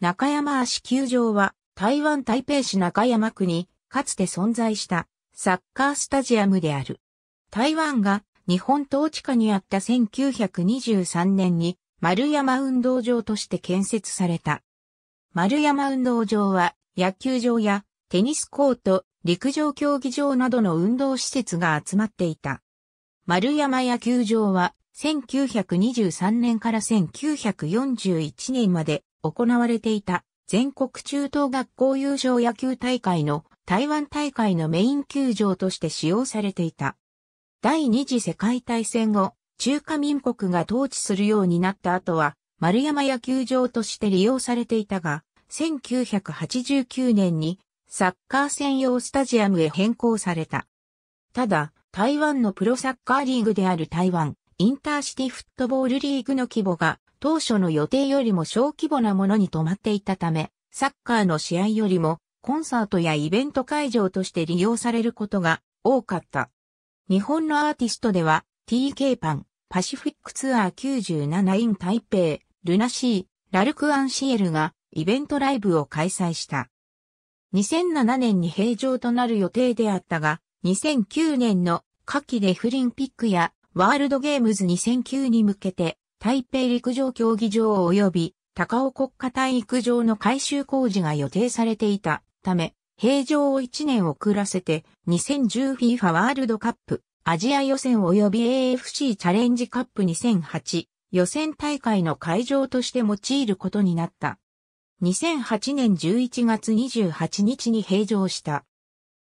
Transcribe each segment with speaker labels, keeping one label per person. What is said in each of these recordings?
Speaker 1: 中山足球場は台湾台北市中山区にかつて存在したサッカースタジアムである。台湾が日本統治下にあった1923年に丸山運動場として建設された。丸山運動場は野球場やテニスコート、陸上競技場などの運動施設が集まっていた。丸山野球場は1923年から1941年まで行われていた全国中等学校優勝野球大会の台湾大会のメイン球場として使用されていた。第二次世界大戦後、中華民国が統治するようになった後は、丸山野球場として利用されていたが、1989年にサッカー専用スタジアムへ変更された。ただ、台湾のプロサッカーリーグである台湾インターシティフットボールリーグの規模が当初の予定よりも小規模なものに止まっていたため、サッカーの試合よりもコンサートやイベント会場として利用されることが多かった。日本のアーティストでは TK パン、パシフィックツアー 97in 台北、ルナシー、ラルクアンシエルがイベントライブを開催した。2007年に閉場となる予定であったが、2009年の夏季デフリンピックやワールドゲームズ2009に向けて台北陸上競技場及び高尾国家体育場の改修工事が予定されていたため、平常を1年遅らせて 2010FIFA ワールドカップアジア予選及び AFC チャレンジカップ2008予選大会の会場として用いることになった。2008年11月28日に閉場した。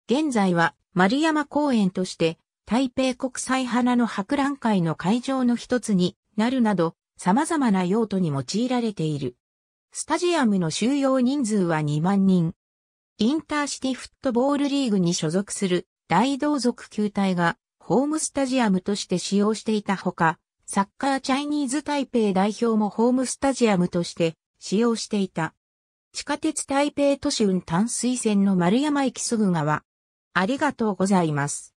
Speaker 1: 現在は丸山公園として台北国際花の博覧会の会場の一つになるなど、様々な用途に用いられている。スタジアムの収容人数は2万人。インターシティフットボールリーグに所属する大同族球体がホームスタジアムとして使用していたほか、サッカーチャイニーズ台北代表もホームスタジアムとして使用していた。地下鉄台北都市運淡水線の丸山駅すぐ側。ありがとうございます。